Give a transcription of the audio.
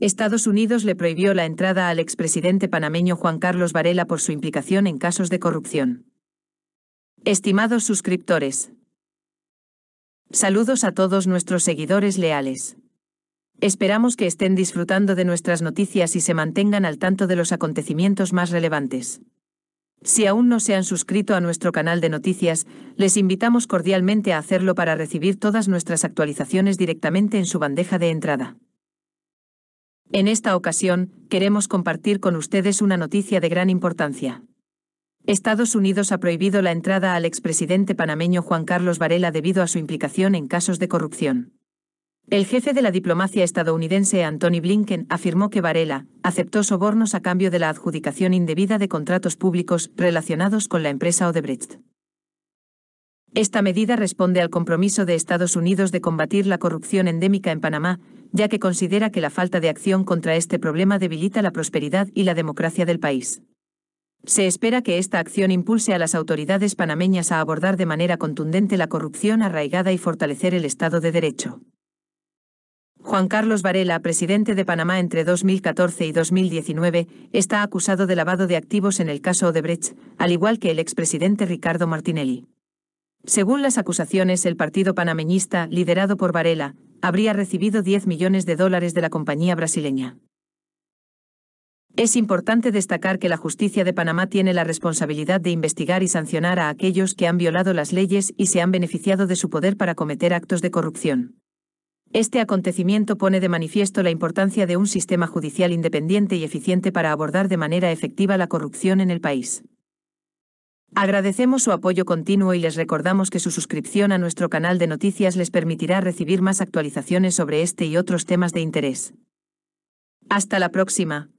Estados Unidos le prohibió la entrada al expresidente panameño Juan Carlos Varela por su implicación en casos de corrupción. Estimados suscriptores. Saludos a todos nuestros seguidores leales. Esperamos que estén disfrutando de nuestras noticias y se mantengan al tanto de los acontecimientos más relevantes. Si aún no se han suscrito a nuestro canal de noticias, les invitamos cordialmente a hacerlo para recibir todas nuestras actualizaciones directamente en su bandeja de entrada. En esta ocasión, queremos compartir con ustedes una noticia de gran importancia. Estados Unidos ha prohibido la entrada al expresidente panameño Juan Carlos Varela debido a su implicación en casos de corrupción. El jefe de la diplomacia estadounidense Anthony Blinken afirmó que Varela aceptó sobornos a cambio de la adjudicación indebida de contratos públicos relacionados con la empresa Odebrecht. Esta medida responde al compromiso de Estados Unidos de combatir la corrupción endémica en Panamá, ya que considera que la falta de acción contra este problema debilita la prosperidad y la democracia del país. Se espera que esta acción impulse a las autoridades panameñas a abordar de manera contundente la corrupción arraigada y fortalecer el Estado de Derecho. Juan Carlos Varela, presidente de Panamá entre 2014 y 2019, está acusado de lavado de activos en el caso Odebrecht, al igual que el expresidente Ricardo Martinelli. Según las acusaciones, el partido panameñista, liderado por Varela, habría recibido 10 millones de dólares de la compañía brasileña. Es importante destacar que la justicia de Panamá tiene la responsabilidad de investigar y sancionar a aquellos que han violado las leyes y se han beneficiado de su poder para cometer actos de corrupción. Este acontecimiento pone de manifiesto la importancia de un sistema judicial independiente y eficiente para abordar de manera efectiva la corrupción en el país. Agradecemos su apoyo continuo y les recordamos que su suscripción a nuestro canal de noticias les permitirá recibir más actualizaciones sobre este y otros temas de interés. Hasta la próxima.